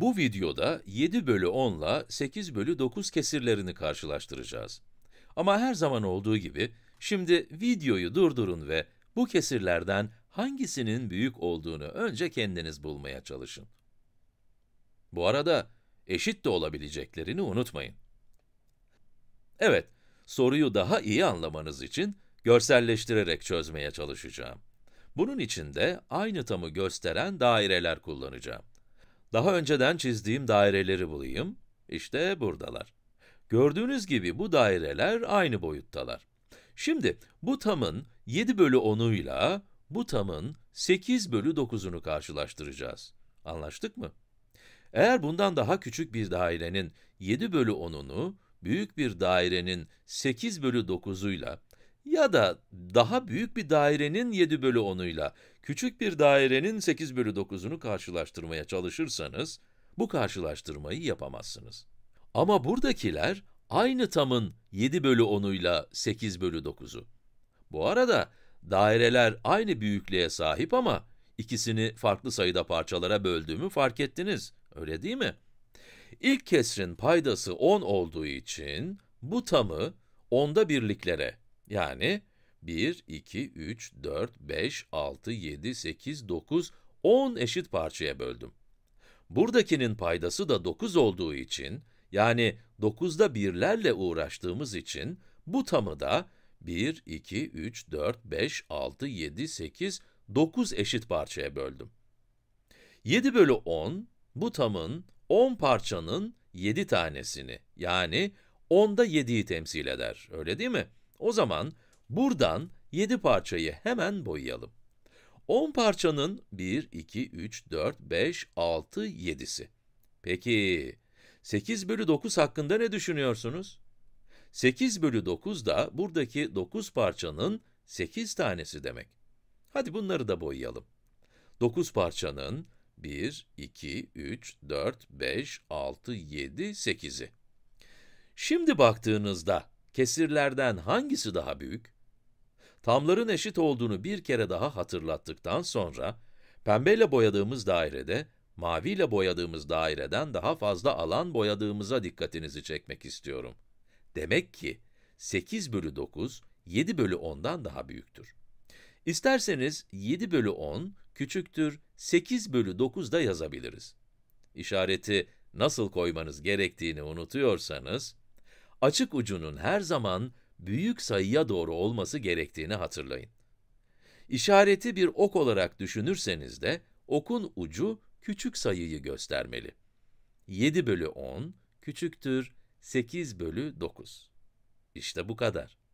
Bu videoda 7 bölü 10 ile 8 bölü 9 kesirlerini karşılaştıracağız. Ama her zaman olduğu gibi, şimdi videoyu durdurun ve bu kesirlerden hangisinin büyük olduğunu önce kendiniz bulmaya çalışın. Bu arada, eşit de olabileceklerini unutmayın. Evet, soruyu daha iyi anlamanız için görselleştirerek çözmeye çalışacağım. Bunun için de aynı tamı gösteren daireler kullanacağım. Daha önceden çizdiğim daireleri bulayım. İşte buradalar. Gördüğünüz gibi bu daireler aynı boyuttalar. Şimdi bu tamın 7 bölü 10'uyla bu tamın 8 bölü 9'unu karşılaştıracağız. Anlaştık mı? Eğer bundan daha küçük bir dairenin 7 bölü 10'unu, büyük bir dairenin 8 bölü 9'uyla ya da daha büyük bir dairenin 7 bölü 10'uyla küçük bir dairenin 8 bölü 9'unu karşılaştırmaya çalışırsanız, bu karşılaştırmayı yapamazsınız. Ama buradakiler aynı tamın 7 bölü 10'uyla 8 bölü 9'u. Bu arada daireler aynı büyüklüğe sahip ama ikisini farklı sayıda parçalara böldüğümü fark ettiniz, öyle değil mi? İlk kesrin paydası 10 olduğu için bu tamı onda birliklere yani 1, 2, 3, 4, 5, 6, 7, 8, 9, 10 eşit parçaya böldüm. Buradakinin paydası da 9 olduğu için, yani 9'da birlerle uğraştığımız için, bu tamı da 1, 2, 3, 4, 5, 6, 7, 8, 9 eşit parçaya böldüm. 7 bölü 10, bu tamın 10 parçanın 7 tanesini, yani 10'da 7'yi temsil eder, öyle değil mi? O zaman Buradan 7 parçayı hemen boyayalım. 10 parçanın 1, 2, 3, 4, 5, 6, 7'si. Peki, 8 bölü 9 hakkında ne düşünüyorsunuz? 8 bölü 9 da buradaki 9 parçanın 8 tanesi demek. Hadi bunları da boyayalım. 9 parçanın 1, 2, 3, 4, 5, 6, 7, 8'i. Şimdi baktığınızda kesirlerden hangisi daha büyük? tamların eşit olduğunu bir kere daha hatırlattıktan sonra, pembeyle boyadığımız dairede, maviyle boyadığımız daireden daha fazla alan boyadığımıza dikkatinizi çekmek istiyorum. Demek ki 8 bölü 9, 7 bölü 10'dan daha büyüktür. İsterseniz 7 bölü 10 küçüktür 8 bölü 9 da yazabiliriz. İşareti nasıl koymanız gerektiğini unutuyorsanız, açık ucunun her zaman büyük sayıya doğru olması gerektiğini hatırlayın. İşareti bir ok olarak düşünürseniz de, okun ucu küçük sayıyı göstermeli. 7 bölü 10 küçüktür 8 bölü 9. İşte bu kadar.